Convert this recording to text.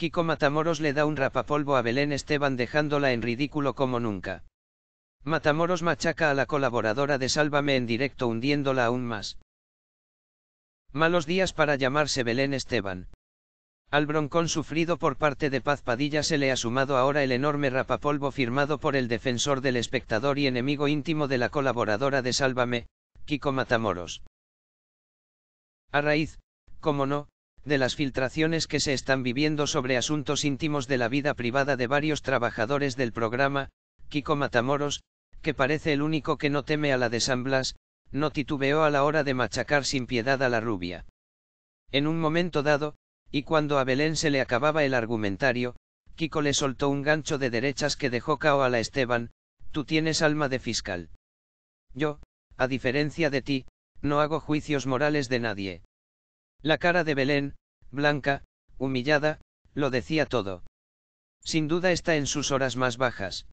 Kiko Matamoros le da un rapapolvo a Belén Esteban dejándola en ridículo como nunca. Matamoros machaca a la colaboradora de Sálvame en directo hundiéndola aún más. Malos días para llamarse Belén Esteban. Al broncón sufrido por parte de Paz Padilla se le ha sumado ahora el enorme rapapolvo firmado por el defensor del espectador y enemigo íntimo de la colaboradora de Sálvame, Kiko Matamoros. A raíz, como no, de las filtraciones que se están viviendo sobre asuntos íntimos de la vida privada de varios trabajadores del programa, Kiko Matamoros, que parece el único que no teme a la de San Blas, no titubeó a la hora de machacar sin piedad a la rubia. En un momento dado, y cuando a Belén se le acababa el argumentario, Kiko le soltó un gancho de derechas que dejó cao a la Esteban, tú tienes alma de fiscal. Yo, a diferencia de ti, no hago juicios morales de nadie. La cara de Belén, blanca, humillada, lo decía todo. Sin duda está en sus horas más bajas.